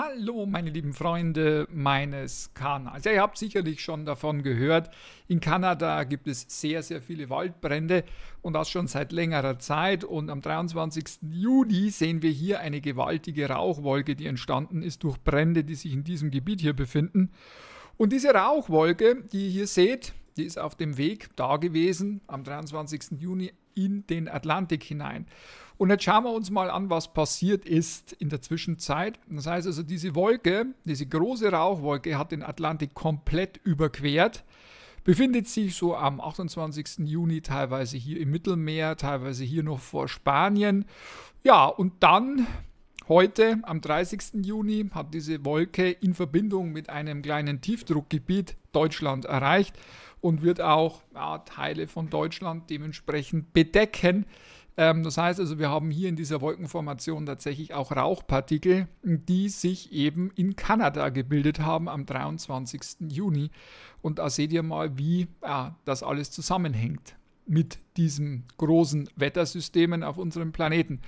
Hallo meine lieben Freunde meines Kanals. Ja, ihr habt sicherlich schon davon gehört, in Kanada gibt es sehr, sehr viele Waldbrände und das schon seit längerer Zeit. Und am 23. Juni sehen wir hier eine gewaltige Rauchwolke, die entstanden ist durch Brände, die sich in diesem Gebiet hier befinden. Und diese Rauchwolke, die ihr hier seht, die ist auf dem Weg da gewesen am 23. Juni in den Atlantik hinein. Und jetzt schauen wir uns mal an, was passiert ist in der Zwischenzeit. Das heißt also, diese Wolke, diese große Rauchwolke hat den Atlantik komplett überquert befindet sich so am 28. Juni teilweise hier im Mittelmeer, teilweise hier noch vor Spanien. Ja, und dann Heute, am 30. Juni, hat diese Wolke in Verbindung mit einem kleinen Tiefdruckgebiet Deutschland erreicht und wird auch ja, Teile von Deutschland dementsprechend bedecken. Ähm, das heißt also, wir haben hier in dieser Wolkenformation tatsächlich auch Rauchpartikel, die sich eben in Kanada gebildet haben am 23. Juni. Und da seht ihr mal, wie ja, das alles zusammenhängt mit diesen großen Wettersystemen auf unserem Planeten.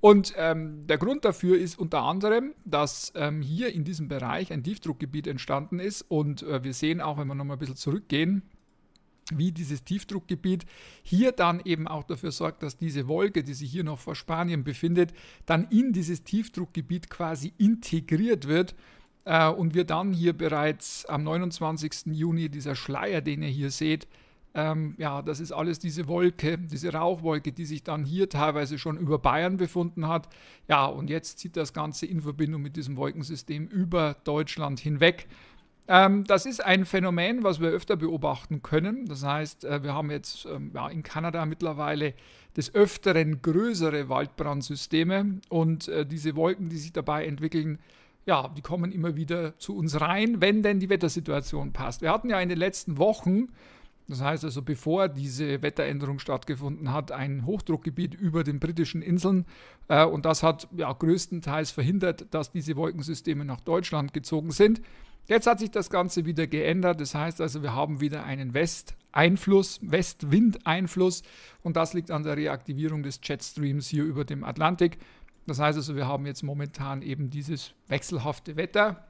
Und ähm, der Grund dafür ist unter anderem, dass ähm, hier in diesem Bereich ein Tiefdruckgebiet entstanden ist. Und äh, wir sehen auch, wenn wir nochmal ein bisschen zurückgehen, wie dieses Tiefdruckgebiet hier dann eben auch dafür sorgt, dass diese Wolke, die sich hier noch vor Spanien befindet, dann in dieses Tiefdruckgebiet quasi integriert wird äh, und wir dann hier bereits am 29. Juni dieser Schleier, den ihr hier seht, ähm, ja, das ist alles diese Wolke, diese Rauchwolke, die sich dann hier teilweise schon über Bayern befunden hat. Ja, und jetzt zieht das Ganze in Verbindung mit diesem Wolkensystem über Deutschland hinweg. Ähm, das ist ein Phänomen, was wir öfter beobachten können. Das heißt, äh, wir haben jetzt ähm, ja, in Kanada mittlerweile des Öfteren größere Waldbrandsysteme und äh, diese Wolken, die sich dabei entwickeln, ja, die kommen immer wieder zu uns rein, wenn denn die Wettersituation passt. Wir hatten ja in den letzten Wochen das heißt also, bevor diese Wetteränderung stattgefunden hat, ein Hochdruckgebiet über den britischen Inseln. Äh, und das hat ja, größtenteils verhindert, dass diese Wolkensysteme nach Deutschland gezogen sind. Jetzt hat sich das Ganze wieder geändert. Das heißt also, wir haben wieder einen West-Einfluss, Westeinfluss, einfluss Und das liegt an der Reaktivierung des Jetstreams hier über dem Atlantik. Das heißt also, wir haben jetzt momentan eben dieses wechselhafte Wetter.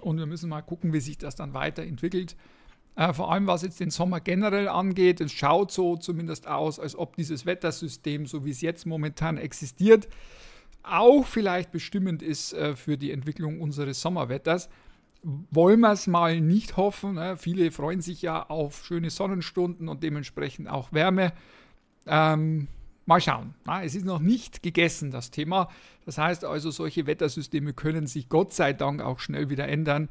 Und wir müssen mal gucken, wie sich das dann weiterentwickelt. entwickelt. Äh, vor allem was jetzt den Sommer generell angeht, es schaut so zumindest aus, als ob dieses Wettersystem, so wie es jetzt momentan existiert, auch vielleicht bestimmend ist äh, für die Entwicklung unseres Sommerwetters. Wollen wir es mal nicht hoffen. Ne? Viele freuen sich ja auf schöne Sonnenstunden und dementsprechend auch Wärme. Ähm, mal schauen. Na, ne? es ist noch nicht gegessen, das Thema. Das heißt also, solche Wettersysteme können sich Gott sei Dank auch schnell wieder ändern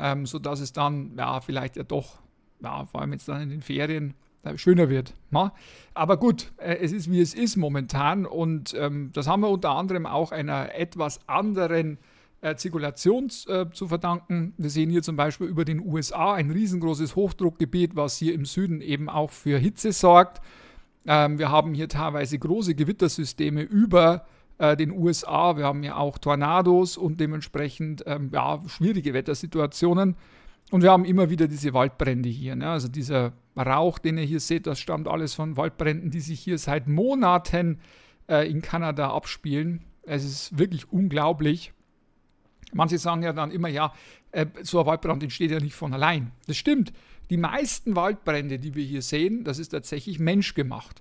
ähm, sodass es dann, ja, vielleicht ja doch, ja, vor allem jetzt dann in den Ferien, äh, schöner wird. Na? Ne? Aber gut, äh, es ist wie es ist momentan und ähm, das haben wir unter anderem auch einer etwas anderen äh, Zirkulations äh, zu verdanken. Wir sehen hier zum Beispiel über den USA ein riesengroßes Hochdruckgebiet, was hier im Süden eben auch für Hitze sorgt. Ähm, wir haben hier teilweise große Gewittersysteme über äh, den USA. Wir haben ja auch Tornados und dementsprechend ähm, ja, schwierige Wettersituationen. Und wir haben immer wieder diese Waldbrände hier. Ne? Also dieser Rauch, den ihr hier seht, das stammt alles von Waldbränden, die sich hier seit Monaten äh, in Kanada abspielen. Es ist wirklich unglaublich. Manche sagen ja dann immer, ja, äh, so ein Waldbrand entsteht ja nicht von allein. Das stimmt. Die meisten Waldbrände, die wir hier sehen, das ist tatsächlich menschgemacht.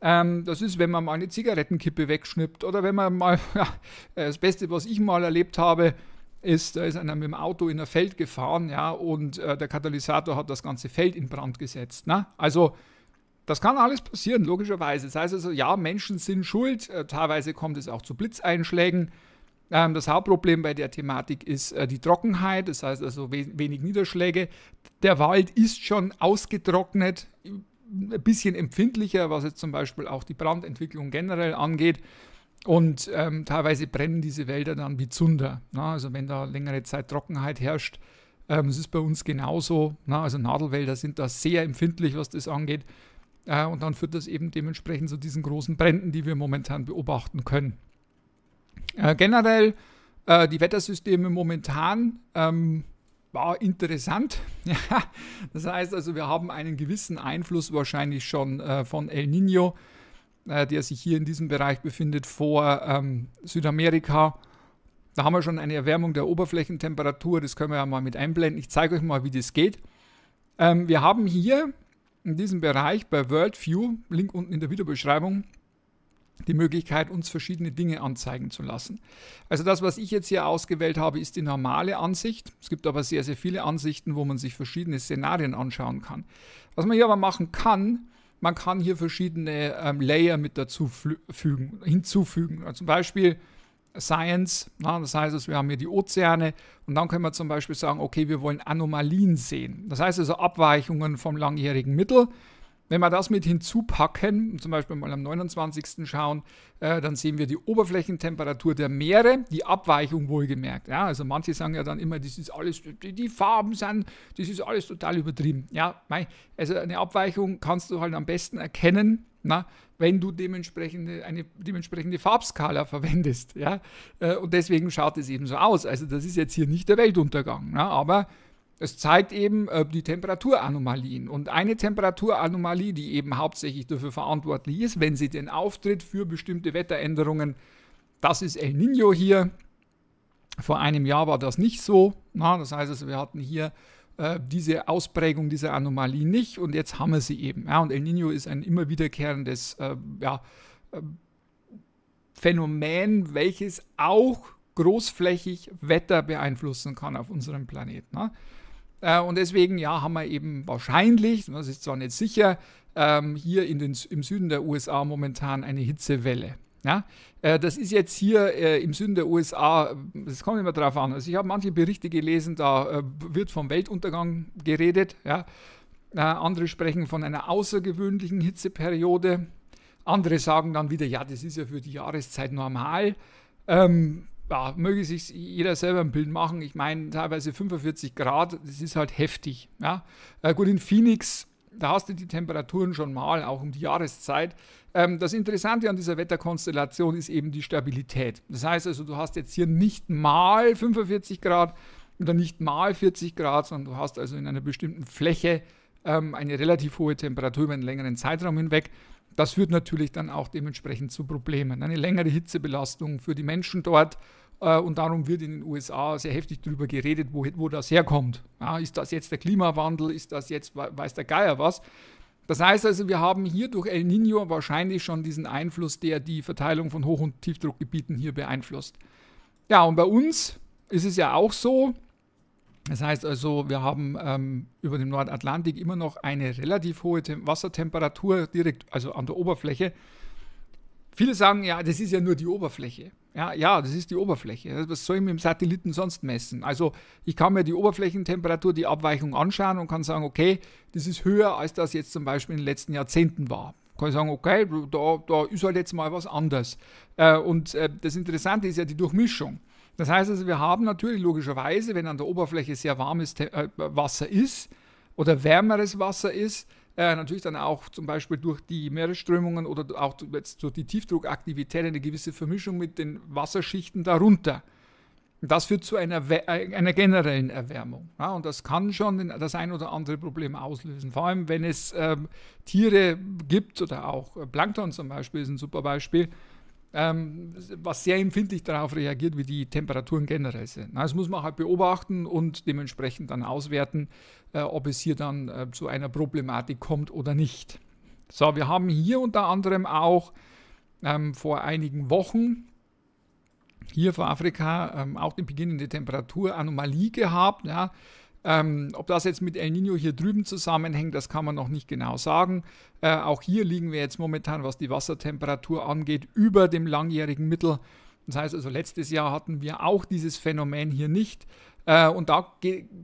Ähm, das ist, wenn man mal eine Zigarettenkippe wegschnippt oder wenn man mal, ja, das Beste, was ich mal erlebt habe, ist, da ist einer mit dem Auto in ein Feld gefahren, ja, und äh, der Katalysator hat das ganze Feld in Brand gesetzt. Ne? Also, das kann alles passieren, logischerweise. Das heißt also, ja, Menschen sind schuld, äh, teilweise kommt es auch zu Blitzeinschlägen. Ähm, das Hauptproblem bei der Thematik ist äh, die Trockenheit, das heißt also we wenig Niederschläge. Der Wald ist schon ausgetrocknet ein bisschen empfindlicher, was jetzt zum Beispiel auch die Brandentwicklung generell angeht. Und ähm, teilweise brennen diese Wälder dann wie Zunder. Na? Ne? Also wenn da längere Zeit Trockenheit herrscht, ähm, es ist bei uns genauso. Na? Ne? Also Nadelwälder sind da sehr empfindlich, was das angeht. Äh, und dann führt das eben dementsprechend zu diesen großen Bränden, die wir momentan beobachten können. Äh, generell äh, die Wettersysteme momentan ähm, war interessant. Ja, das heißt also, wir haben einen gewissen Einfluss wahrscheinlich schon äh, von El Nino, äh, der sich hier in diesem Bereich befindet, vor ähm, Südamerika. Da haben wir schon eine Erwärmung der Oberflächentemperatur, das können wir ja mal mit einblenden. Ich zeige euch mal, wie das geht. Ähm, wir haben hier in diesem Bereich bei Worldview, Link unten in der Videobeschreibung, die Möglichkeit, uns verschiedene Dinge anzeigen zu lassen. Also das, was ich jetzt hier ausgewählt habe, ist die normale Ansicht. Es gibt aber sehr, sehr viele Ansichten, wo man sich verschiedene Szenarien anschauen kann. Was man hier aber machen kann, man kann hier verschiedene ähm, Layer mit dazu fügen, hinzufügen. Also zum Beispiel Science, na, das heißt, also, wir haben hier die Ozeane und dann können wir zum Beispiel sagen, okay, wir wollen Anomalien sehen. Das heißt also Abweichungen vom langjährigen Mittel. Wenn wir das mit hinzupacken, zum Beispiel mal am 29. schauen, äh, dann sehen wir die Oberflächentemperatur der Meere, die Abweichung wohlgemerkt. Ja? Also manche sagen ja dann immer, das ist alles, die, die Farben sind, das ist alles total übertrieben. Ja, mein, also eine Abweichung kannst du halt am besten erkennen, na, wenn du dementsprechende, eine dementsprechende Farbskala verwendest. Ja? Äh, und deswegen schaut es eben so aus. Also das ist jetzt hier nicht der Weltuntergang, na, aber es zeigt eben äh, die Temperaturanomalien. Und eine Temperaturanomalie, die eben hauptsächlich dafür verantwortlich ist, wenn sie denn auftritt für bestimmte Wetteränderungen, das ist El Nino hier. Vor einem Jahr war das nicht so. Na, das heißt, also, wir hatten hier äh, diese Ausprägung dieser Anomalie nicht und jetzt haben wir sie eben. Ja, und El Nino ist ein immer wiederkehrendes äh, ja, äh, Phänomen, welches auch großflächig Wetter beeinflussen kann auf unserem Planeten. Ne? Äh, und deswegen ja, haben wir eben wahrscheinlich, das ist zwar nicht sicher, ähm, hier in den, im Süden der USA momentan eine Hitzewelle. Ja, äh, das ist jetzt hier äh, im Süden der USA, das kommt immer drauf an. Also ich habe manche Berichte gelesen, da wird vom Weltuntergang geredet. Ja. andere sprechen von einer außergewöhnlichen Hitzeperiode. Andere sagen dann wieder, ja, das ist ja für die Jahreszeit normal. Ähm, ja, möge sich jeder selber ein Bild machen. Ich meine, teilweise 45 Grad, das ist halt heftig. Ja? Äh, gut, in Phoenix, da hast du die Temperaturen schon mal, auch um die Jahreszeit. Ähm, das Interessante an dieser Wetterkonstellation ist eben die Stabilität. Das heißt also, du hast jetzt hier nicht mal 45 Grad oder nicht mal 40 Grad, sondern du hast also in einer bestimmten Fläche ähm, eine relativ hohe Temperatur über einen längeren Zeitraum hinweg. Das führt natürlich dann auch dementsprechend zu Problemen. Eine längere Hitzebelastung für die Menschen dort. Äh, und darum wird in den USA sehr heftig darüber geredet, wo, wo das herkommt. Ja, ist das jetzt der Klimawandel? Ist das jetzt, weiß der Geier was? Das heißt also, wir haben hier durch El Nino wahrscheinlich schon diesen Einfluss, der die Verteilung von Hoch- und Tiefdruckgebieten hier beeinflusst. Ja, und bei uns ist es ja auch so, das heißt also, wir haben ähm, über dem Nordatlantik immer noch eine relativ hohe Tem Wassertemperatur direkt, also an der Oberfläche. Viele sagen, ja, das ist ja nur die Oberfläche. Ja, ja, das ist die Oberfläche. Was soll ich mit dem Satelliten sonst messen? Also ich kann mir die Oberflächentemperatur, die Abweichung anschauen und kann sagen, okay, das ist höher, als das jetzt zum Beispiel in den letzten Jahrzehnten war. Kann ich sagen, okay, da, da ist halt jetzt mal was anders. Äh, und äh, das Interessante ist ja die Durchmischung. Das heißt also, wir haben natürlich logischerweise, wenn an der Oberfläche sehr warmes Tem äh, Wasser ist oder wärmeres Wasser ist, äh, natürlich dann auch zum Beispiel durch die Meeresströmungen oder auch jetzt durch die Tiefdruckaktivität eine gewisse Vermischung mit den Wasserschichten darunter. Das führt zu einer, äh, einer generellen Erwärmung. Ja, und das kann schon das ein oder andere Problem auslösen. Vor allem, wenn es äh, Tiere gibt oder auch Plankton zum Beispiel ist ein super Beispiel, ähm, was sehr empfindlich darauf reagiert, wie die Temperaturen generell sind. Na, das muss man halt beobachten und dementsprechend dann auswerten, äh, ob es hier dann äh, zu einer Problematik kommt oder nicht. So, wir haben hier unter anderem auch ähm, vor einigen Wochen hier vor Afrika ähm, auch die beginnende Temperaturanomalie gehabt. Ja. Ähm, ob das jetzt mit El Nino hier drüben zusammenhängt, das kann man noch nicht genau sagen. Äh, auch hier liegen wir jetzt momentan, was die Wassertemperatur angeht, über dem langjährigen Mittel. Das heißt also, letztes Jahr hatten wir auch dieses Phänomen hier nicht. Äh, und da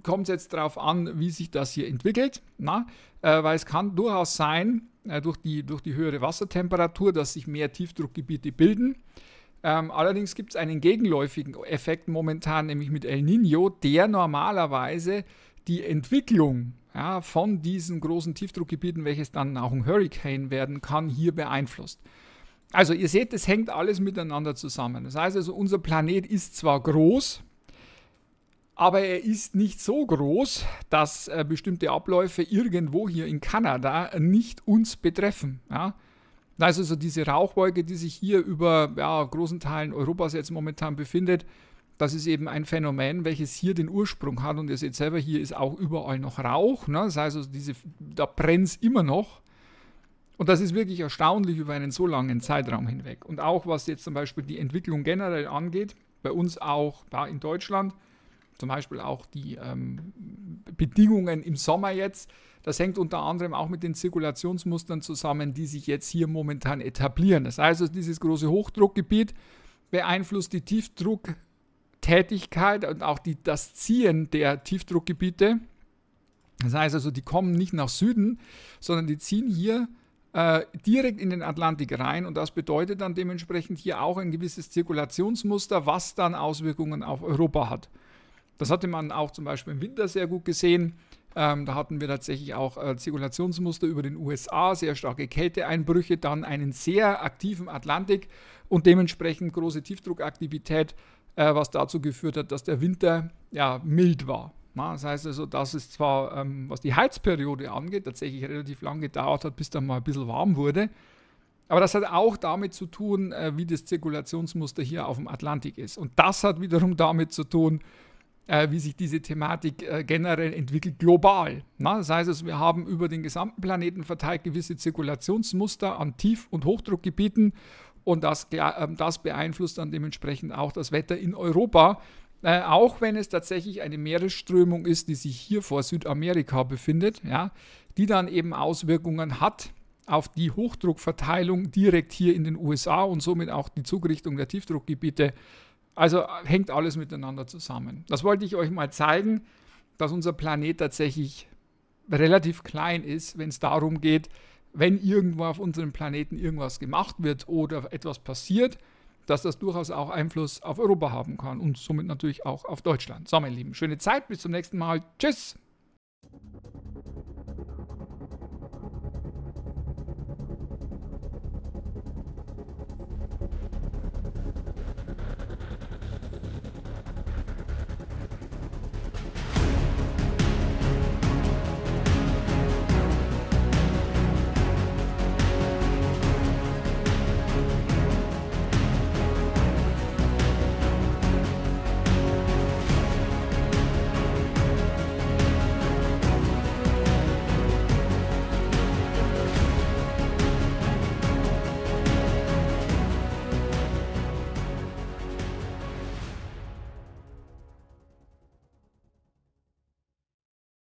kommt es jetzt darauf an, wie sich das hier entwickelt. Na? Äh, weil es kann durchaus sein, äh, durch, die, durch die höhere Wassertemperatur, dass sich mehr Tiefdruckgebiete bilden. Ähm, allerdings gibt es einen gegenläufigen Effekt momentan, nämlich mit El Nino, der normalerweise die Entwicklung ja, von diesen großen Tiefdruckgebieten, welches dann auch ein Hurricane werden kann, hier beeinflusst. Also ihr seht, es hängt alles miteinander zusammen. Das heißt also, unser Planet ist zwar groß, aber er ist nicht so groß, dass äh, bestimmte Abläufe irgendwo hier in Kanada nicht uns betreffen. Ja? Also diese Rauchwolke, die sich hier über ja, großen Teilen Europas jetzt momentan befindet, das ist eben ein Phänomen, welches hier den Ursprung hat. Und ihr seht selber, hier ist auch überall noch Rauch. Ne? Das heißt, also diese, da brennt es immer noch. Und das ist wirklich erstaunlich über einen so langen Zeitraum hinweg. Und auch was jetzt zum Beispiel die Entwicklung generell angeht, bei uns auch da in Deutschland, zum Beispiel auch die ähm, Bedingungen im Sommer jetzt, das hängt unter anderem auch mit den Zirkulationsmustern zusammen, die sich jetzt hier momentan etablieren. Das heißt, also dieses große Hochdruckgebiet beeinflusst die Tiefdrucktätigkeit und auch die, das Ziehen der Tiefdruckgebiete. Das heißt also, die kommen nicht nach Süden, sondern die ziehen hier äh, direkt in den Atlantik rein und das bedeutet dann dementsprechend hier auch ein gewisses Zirkulationsmuster, was dann Auswirkungen auf Europa hat. Das hatte man auch zum Beispiel im Winter sehr gut gesehen. Ähm, da hatten wir tatsächlich auch äh, Zirkulationsmuster über den USA, sehr starke Kälteeinbrüche, dann einen sehr aktiven Atlantik und dementsprechend große Tiefdruckaktivität, äh, was dazu geführt hat, dass der Winter ja, mild war. Na, das heißt also, dass es zwar, ähm, was die Heizperiode angeht, tatsächlich relativ lang gedauert hat, bis dann mal ein bisschen warm wurde, aber das hat auch damit zu tun, äh, wie das Zirkulationsmuster hier auf dem Atlantik ist. Und das hat wiederum damit zu tun, äh, wie sich diese Thematik äh, generell entwickelt, global. Na, das heißt, also, wir haben über den gesamten Planeten verteilt gewisse Zirkulationsmuster an Tief- und Hochdruckgebieten und das, äh, das beeinflusst dann dementsprechend auch das Wetter in Europa. Äh, auch wenn es tatsächlich eine Meeresströmung ist, die sich hier vor Südamerika befindet, ja, die dann eben Auswirkungen hat auf die Hochdruckverteilung direkt hier in den USA und somit auch die Zugrichtung der Tiefdruckgebiete also äh, hängt alles miteinander zusammen. Das wollte ich euch mal zeigen, dass unser Planet tatsächlich relativ klein ist, wenn es darum geht, wenn irgendwo auf unserem Planeten irgendwas gemacht wird oder etwas passiert, dass das durchaus auch Einfluss auf Europa haben kann und somit natürlich auch auf Deutschland. So, meine Lieben, schöne Zeit, bis zum nächsten Mal. Tschüss!